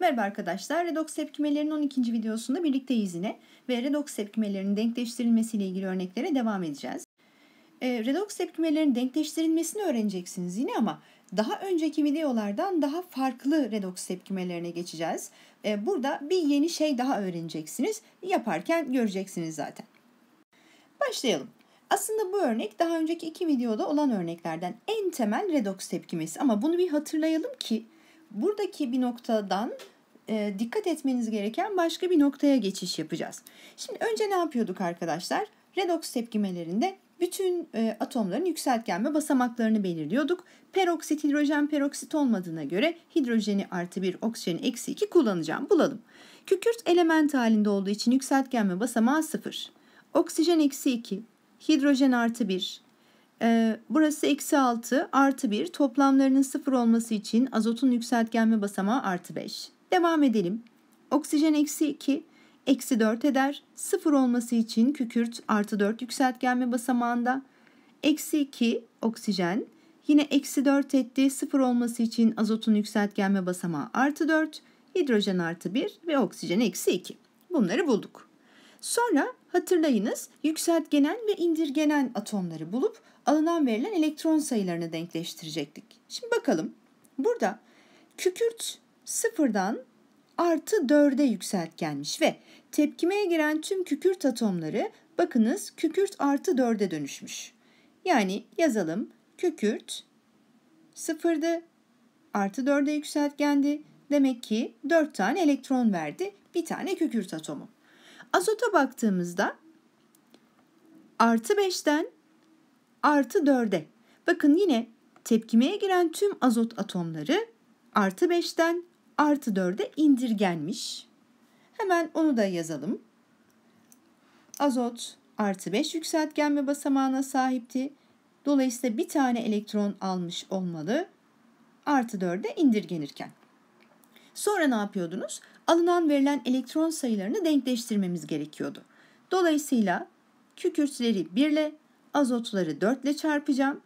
Merhaba arkadaşlar, redoks tepkimelerinin 12. videosunda birlikteyiz yine ve redoks tepkimelerinin denkleştirilmesiyle ilgili örneklere devam edeceğiz. E, ee, redoks tepkimelerinin denkleştirilmesini öğreneceksiniz yine ama daha önceki videolardan daha farklı redoks tepkimelerine geçeceğiz. E, burada bir yeni şey daha öğreneceksiniz, yaparken göreceksiniz zaten. Başlayalım. Aslında bu örnek daha önceki iki videoda olan örneklerden en temel redoks tepkimesi ama bunu bir hatırlayalım ki buradaki bir noktadan e, dikkat etmeniz gereken başka bir noktaya geçiş yapacağız. Şimdi önce ne yapıyorduk arkadaşlar? Redox tepkimelerinde bütün e, atomların yükseltgenme basamaklarını belirliyorduk. Peroksit, hidrojen peroksit olmadığına göre hidrojeni artı bir, oksijeni eksi iki kullanacağım. Bulalım. Kükürt element halinde olduğu için yükseltgenme basamağı sıfır. Oksijen eksi iki, hidrojen artı bir. Ee, burası eksi 6 artı 1 toplamlarının sıfır olması için azotun yükseltgenme basamağı artı 5. Devam edelim. Oksijen eksi 2 eksi 4 eder. sıfır olması için kükürt artı 4 yükseltgenme basamağında. Eksi 2 oksijen yine eksi 4 etti. sıfır olması için azotun yükseltgenme basamağı artı 4 hidrojen artı 1 ve oksijen eksi 2. Bunları bulduk. Sonra hatırlayınız yükseltgenen ve indirgenen atomları bulup alınan verilen elektron sayılarını denkleştirecektik. Şimdi bakalım burada kükürt sıfırdan artı 4'e yükseltgenmiş ve tepkimeye giren tüm kükürt atomları bakınız kükürt artı 4'e dönüşmüş. Yani yazalım kükürt sıfırdı artı 4'e yükseltgendi. Demek ki 4 tane elektron verdi bir tane kükürt atomu. Azota baktığımızda artı 5'ten artı 4'e. Bakın yine tepkimeye giren tüm azot atomları artı 5'ten artı 4'e indirgenmiş. Hemen onu da yazalım. Azot artı 5 yükseltgenme basamağına sahipti. Dolayısıyla bir tane elektron almış olmalı artı 4'e indirgenirken. Sonra ne yapıyordunuz? Alınan verilen elektron sayılarını denkleştirmemiz gerekiyordu. Dolayısıyla kükürtleri 1 ile azotları 4 ile çarpacağım.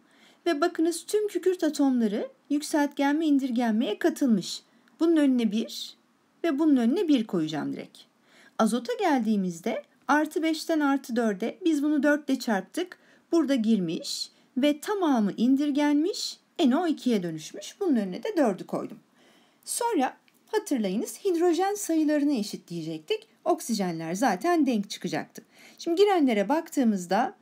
Ve bakınız tüm kükürt atomları yükseltgenme indirgenmeye katılmış. Bunun önüne 1 ve bunun önüne 1 koyacağım direkt. Azota geldiğimizde artı 5'ten artı 4'e biz bunu 4 ile çarptık. Burada girmiş ve tamamı indirgenmiş e NO2'ye dönüşmüş. Bunun önüne de 4'ü koydum. Sonra hatırlayınız hidrojen sayılarını eşitleyecektik. Oksijenler zaten denk çıkacaktı. Şimdi girenlere baktığımızda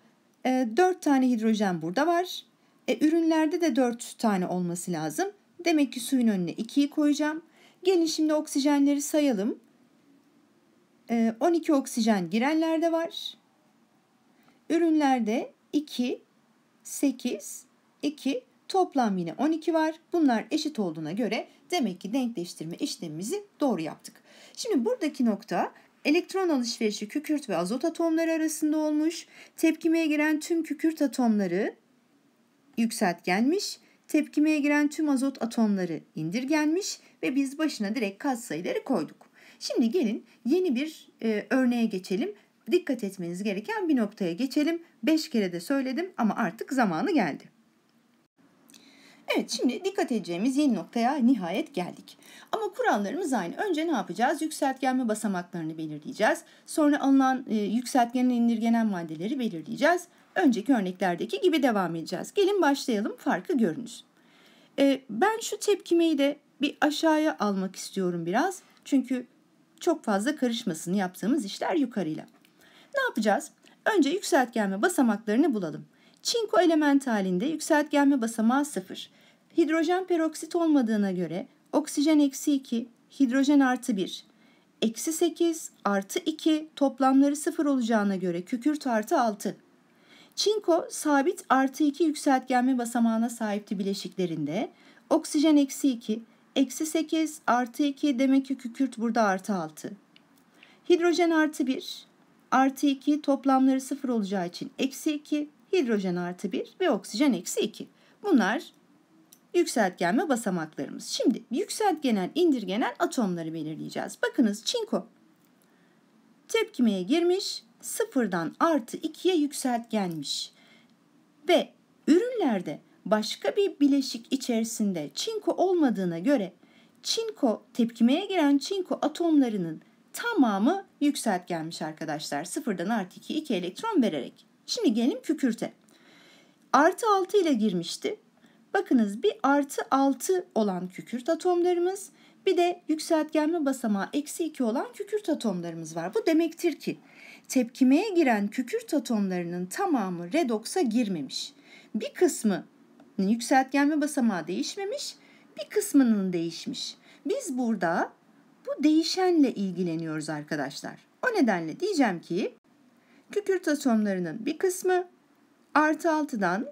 e, 4 tane hidrojen burada var. E, ürünlerde de 4 tane olması lazım. Demek ki suyun önüne 2'yi koyacağım. Gelin şimdi oksijenleri sayalım. E, 12 oksijen girenlerde var. Ürünlerde 2, 8, 2 toplam yine 12 var. Bunlar eşit olduğuna göre demek ki denkleştirme işlemimizi doğru yaptık. Şimdi buradaki nokta Elektron alışverişi kükürt ve azot atomları arasında olmuş. Tepkimeye giren tüm kükürt atomları yükseltgenmiş. Tepkimeye giren tüm azot atomları indirgenmiş ve biz başına direkt sayıları koyduk. Şimdi gelin yeni bir e, örneğe geçelim. Dikkat etmeniz gereken bir noktaya geçelim. 5 kere de söyledim ama artık zamanı geldi. Evet şimdi dikkat edeceğimiz yeni noktaya nihayet geldik. Ama kurallarımız aynı. Önce ne yapacağız? Yükseltgen ve basamaklarını belirleyeceğiz. Sonra alınan e, yükseltgenin indirgenen maddeleri belirleyeceğiz. Önceki örneklerdeki gibi devam edeceğiz. Gelin başlayalım farkı görünüz. E, ben şu tepkimeyi de bir aşağıya almak istiyorum biraz. Çünkü çok fazla karışmasını yaptığımız işler yukarıyla. Ne yapacağız? Önce yükseltgen ve basamaklarını bulalım. Çinko element halinde yükseltgenme basamağı 0. Hidrojen peroksit olmadığına göre oksijen eksi 2, hidrojen artı 1. Eksi 8 artı 2 toplamları 0 olacağına göre kükürt artı 6. Çinko sabit artı 2 yükseltgenme basamağına sahipti bileşiklerinde. Oksijen eksi 2, eksi 8 artı 2 demek ki kükürt burada artı 6. Hidrojen artı 1, artı 2 toplamları 0 olacağı için eksi 2 hidrojen artı 1 ve oksijen eksi 2. Bunlar yükseltgenme basamaklarımız. Şimdi yükseltgenen indirgenen atomları belirleyeceğiz. Bakınız çinko tepkimeye girmiş sıfırdan artı 2'ye yükseltgenmiş. Ve ürünlerde başka bir bileşik içerisinde çinko olmadığına göre çinko tepkimeye giren çinko atomlarının tamamı yükseltgenmiş arkadaşlar. Sıfırdan artı 2, 2 elektron vererek. Şimdi gelin kükürte. Artı 6 ile girmişti. Bakınız bir artı 6 olan kükürt atomlarımız bir de yükseltgenme basamağı eksi 2 olan kükürt atomlarımız var. Bu demektir ki tepkimeye giren kükürt atomlarının tamamı redoksa girmemiş. Bir kısmı yükseltgenme basamağı değişmemiş, bir kısmının değişmiş. Biz burada bu değişenle ilgileniyoruz arkadaşlar. O nedenle diyeceğim ki kükürt atomlarının bir kısmı artı 6'dan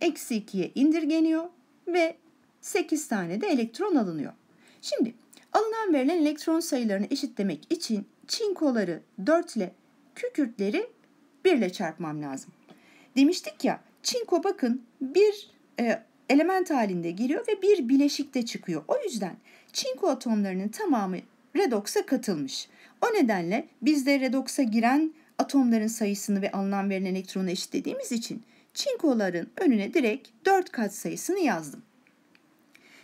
eksi 2'ye indirgeniyor ve 8 tane de elektron alınıyor. Şimdi alınan verilen elektron sayılarını eşitlemek için çinkoları 4 ile kükürtleri 1 ile çarpmam lazım. Demiştik ya çinko bakın bir e, element halinde giriyor ve bir bileşikte çıkıyor. O yüzden çinko atomlarının tamamı redoksa katılmış. O nedenle biz de redoksa giren atomların sayısını ve alınan verilen elektronu eşitlediğimiz için çinkoların önüne direkt 4 kat sayısını yazdım.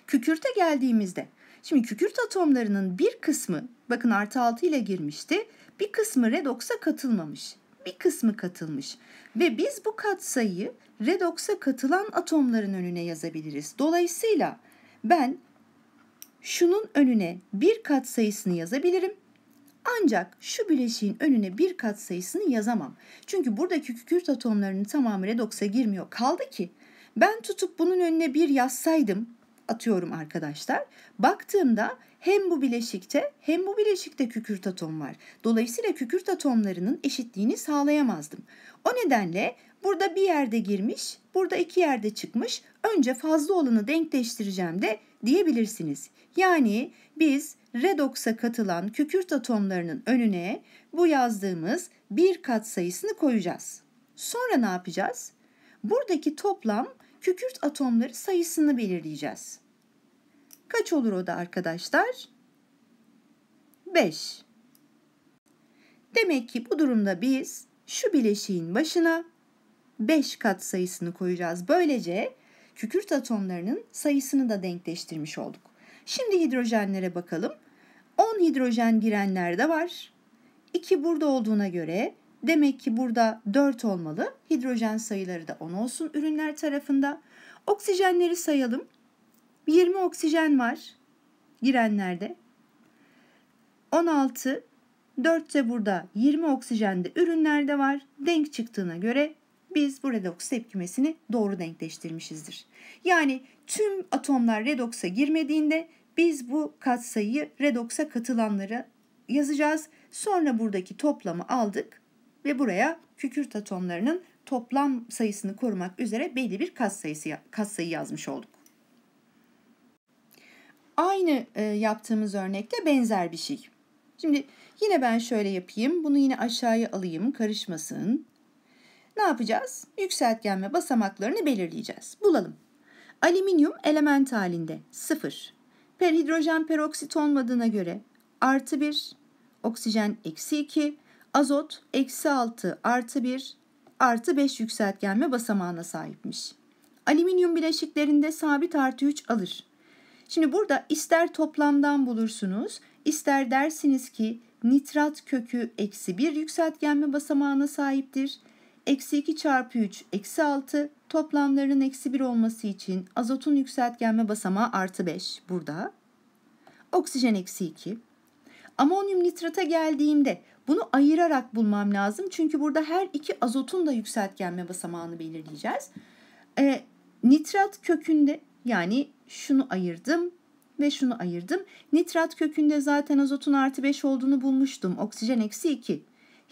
Kükürte geldiğimizde Şimdi kükürt atomlarının bir kısmı bakın artı 6 ile girmişti. Bir kısmı redoksa katılmamış. Bir kısmı katılmış. Ve biz bu kat sayıyı redoksa katılan atomların önüne yazabiliriz. Dolayısıyla ben şunun önüne bir kat sayısını yazabilirim. Ancak şu bileşiğin önüne bir kat sayısını yazamam. Çünkü buradaki kükürt atomlarının tamamı redoksa girmiyor. Kaldı ki ben tutup bunun önüne bir yazsaydım atıyorum arkadaşlar. Baktığımda hem bu bileşikte hem bu bileşikte kükürt atom var. Dolayısıyla kükürt atomlarının eşitliğini sağlayamazdım. O nedenle burada bir yerde girmiş, burada iki yerde çıkmış. Önce fazla olanı denkleştireceğim de diyebilirsiniz. Yani biz redoksa katılan kükürt atomlarının önüne bu yazdığımız bir kat sayısını koyacağız. Sonra ne yapacağız? Buradaki toplam kükürt atomları sayısını belirleyeceğiz. Kaç olur o da arkadaşlar? 5. Demek ki bu durumda biz şu bileşiğin başına 5 kat sayısını koyacağız. Böylece kükürt atomlarının sayısını da denkleştirmiş olduk. Şimdi hidrojenlere bakalım. 10 hidrojen girenler de var. 2 burada olduğuna göre demek ki burada 4 olmalı. Hidrojen sayıları da 10 olsun ürünler tarafında. Oksijenleri sayalım. 20 oksijen var girenlerde. 16, 4 de burada 20 oksijende ürünlerde var. Denk çıktığına göre biz bu redoks tepkimesini doğru denkleştirmişizdir. Yani tüm atomlar redoksa girmediğinde biz bu katsayıyı redoksa katılanlara yazacağız. Sonra buradaki toplamı aldık ve buraya kükürt atomlarının toplam sayısını korumak üzere belli bir katsayısı katsayı yazmış olduk. Aynı e, yaptığımız örnekte benzer bir şey. Şimdi yine ben şöyle yapayım. Bunu yine aşağıya alayım karışmasın. Ne yapacağız? Yükseltgen ve basamaklarını belirleyeceğiz. Bulalım. Alüminyum element halinde 0. Perhidrojen peroksit olmadığına göre artı 1, oksijen eksi 2, azot eksi 6 artı 1 artı 5 yükseltgenme basamağına sahipmiş. Alüminyum bileşiklerinde sabit artı 3 alır. Şimdi burada ister toplamdan bulursunuz, ister dersiniz ki nitrat kökü eksi 1 yükseltgenme basamağına sahiptir eksi 2 çarpı 3 eksi 6 toplamların eksi 1 olması için azotun yükseltgenme basamağı artı 5 burada. Oksijen eksi 2. Amonyum nitrata geldiğimde bunu ayırarak bulmam lazım. Çünkü burada her iki azotun da yükseltgenme basamağını belirleyeceğiz. E, nitrat kökünde yani şunu ayırdım ve şunu ayırdım. Nitrat kökünde zaten azotun artı 5 olduğunu bulmuştum. Oksijen eksi 2.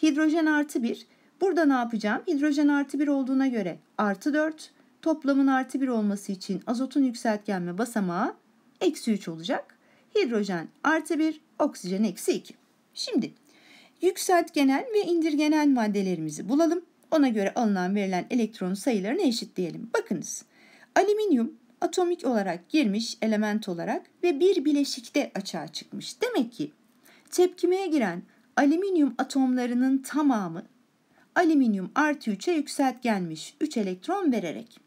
Hidrojen artı 1. Burada ne yapacağım? Hidrojen artı 1 olduğuna göre artı 4 toplamın artı 1 olması için azotun yükseltgenme basamağı eksi 3 olacak. Hidrojen artı 1, oksijen eksi 2. Şimdi yükseltgenel ve indirgenen maddelerimizi bulalım. Ona göre alınan verilen elektron sayılarını eşitleyelim. Bakınız alüminyum atomik olarak girmiş element olarak ve bir bileşikte açığa çıkmış. Demek ki tepkimeye giren alüminyum atomlarının tamamı alüminyum artı 3'e yükseltgenmiş 3 elektron vererek.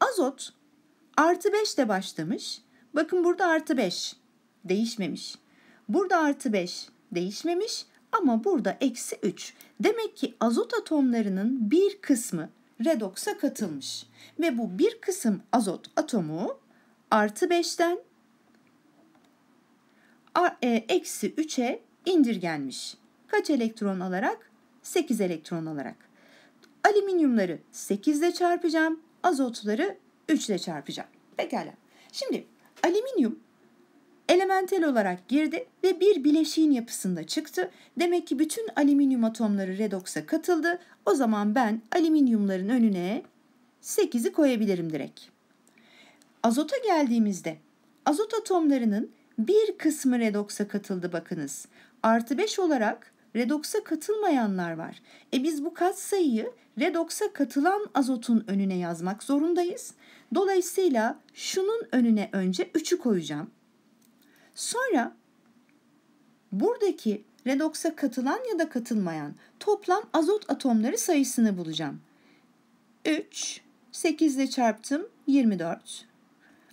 Azot artı 5 de başlamış. Bakın burada artı 5 değişmemiş. Burada artı 5 değişmemiş ama burada eksi 3. Demek ki azot atomlarının bir kısmı redoksa katılmış. Ve bu bir kısım azot atomu artı 5'ten e, eksi 3'e indirgenmiş. Kaç elektron alarak? 8 elektron alarak. Alüminyumları 8 ile çarpacağım, azotları 3 ile çarpacağım. Pekala. Şimdi alüminyum elementel olarak girdi ve bir bileşiğin yapısında çıktı. Demek ki bütün alüminyum atomları redoksa katıldı. O zaman ben alüminyumların önüne 8'i koyabilirim direkt. Azota geldiğimizde azot atomlarının bir kısmı redoksa katıldı bakınız. Artı 5 olarak redoksa katılmayanlar var. E biz bu katsayıyı redoksa katılan azotun önüne yazmak zorundayız. Dolayısıyla şunun önüne önce 3'ü koyacağım. Sonra buradaki redoksa katılan ya da katılmayan toplam azot atomları sayısını bulacağım. 3, 8 ile çarptım 24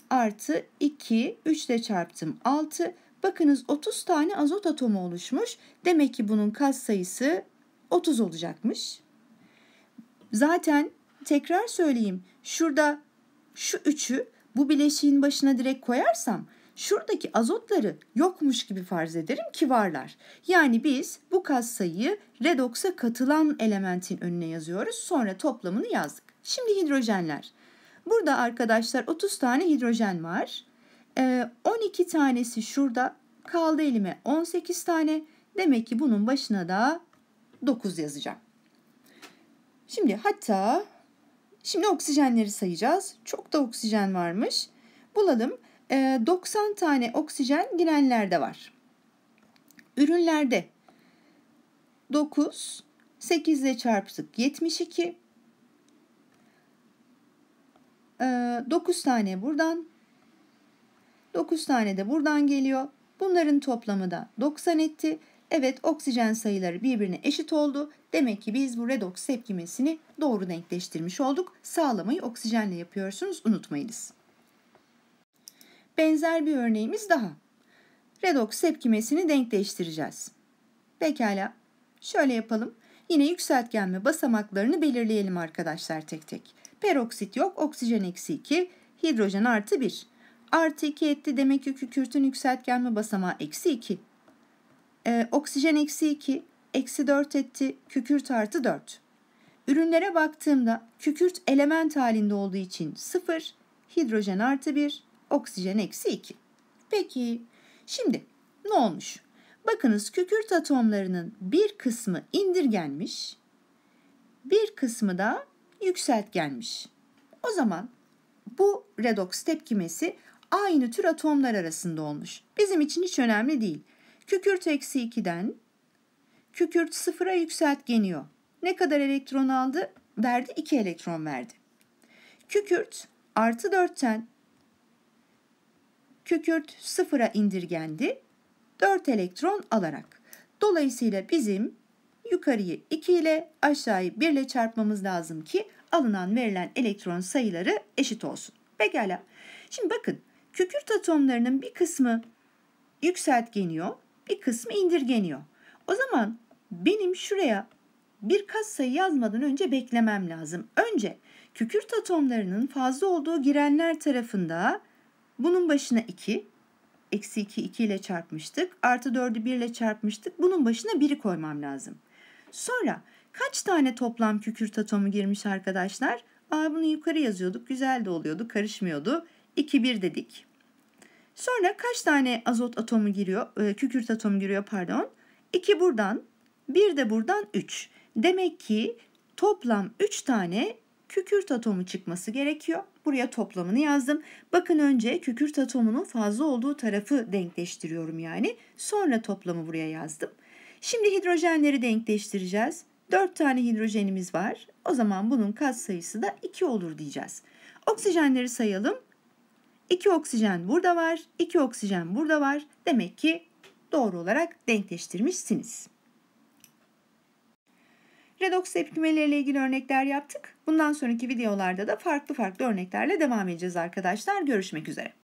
artı 2, 3 ile çarptım 6, Bakınız 30 tane azot atomu oluşmuş. Demek ki bunun kat sayısı 30 olacakmış. Zaten tekrar söyleyeyim. Şurada şu üçü bu bileşiğin başına direkt koyarsam şuradaki azotları yokmuş gibi farz ederim ki varlar. Yani biz bu kas sayıyı redoksa katılan elementin önüne yazıyoruz. Sonra toplamını yazdık. Şimdi hidrojenler. Burada arkadaşlar 30 tane hidrojen var. 12 ee, tanesi şurada kaldı elime 18 tane. Demek ki bunun başına da 9 yazacağım. Şimdi hatta şimdi oksijenleri sayacağız. Çok da oksijen varmış. Bulalım. 90 ee, tane oksijen girenlerde var. Ürünlerde 9, 8 ile çarptık 72. 9 tane buradan, 9 tane de buradan geliyor. Bunların toplamı da 90 etti. Evet oksijen sayıları birbirine eşit oldu. Demek ki biz bu redoks tepkimesini doğru denkleştirmiş olduk. Sağlamayı oksijenle yapıyorsunuz unutmayınız. Benzer bir örneğimiz daha. Redoks tepkimesini denkleştireceğiz. Pekala şöyle yapalım. Yine yükseltgen ve basamaklarını belirleyelim arkadaşlar tek tek. Peroksit yok, oksijen eksi 2, hidrojen artı 1 artı 2 etti. Demek ki kükürtün yükseltgenme basamağı eksi 2. Ee, oksijen eksi 2, eksi 4 etti. Kükürt artı 4. Ürünlere baktığımda kükürt element halinde olduğu için 0, hidrojen artı 1, oksijen eksi 2. Peki şimdi ne olmuş? Bakınız kükürt atomlarının bir kısmı indirgenmiş, bir kısmı da yükseltgenmiş. O zaman bu redoks tepkimesi aynı tür atomlar arasında olmuş. Bizim için hiç önemli değil. Kükürt eksi 2'den kükürt sıfıra yükseltgeniyor. Ne kadar elektron aldı? Verdi 2 elektron verdi. Kükürt artı 4'ten kükürt sıfıra indirgendi. 4 elektron alarak. Dolayısıyla bizim yukarıyı 2 ile aşağıyı 1 ile çarpmamız lazım ki alınan verilen elektron sayıları eşit olsun. Pekala. Şimdi bakın Kükürt atomlarının bir kısmı yükseltgeniyor, bir kısmı indirgeniyor. O zaman benim şuraya bir kat sayı yazmadan önce beklemem lazım. Önce kükürt atomlarının fazla olduğu girenler tarafında bunun başına 2, eksi 2 2 ile çarpmıştık. Artı 4'ü 1 ile çarpmıştık. Bunun başına 1'i koymam lazım. Sonra kaç tane toplam kükürt atomu girmiş arkadaşlar? Aa, bunu yukarı yazıyorduk. Güzel de oluyordu. Karışmıyordu. 2 1 dedik. Sonra kaç tane azot atomu giriyor? E, kükürt atomu giriyor pardon. 2 buradan, 1 de buradan 3. Demek ki toplam 3 tane kükürt atomu çıkması gerekiyor. Buraya toplamını yazdım. Bakın önce kükürt atomunun fazla olduğu tarafı denkleştiriyorum yani. Sonra toplamı buraya yazdım. Şimdi hidrojenleri denkleştireceğiz. 4 tane hidrojenimiz var. O zaman bunun kat sayısı da 2 olur diyeceğiz. Oksijenleri sayalım. 2 oksijen burada var, 2 oksijen burada var. Demek ki doğru olarak denkleştirmişsiniz. Redoks tepkimeleriyle ilgili örnekler yaptık. Bundan sonraki videolarda da farklı farklı örneklerle devam edeceğiz arkadaşlar. Görüşmek üzere.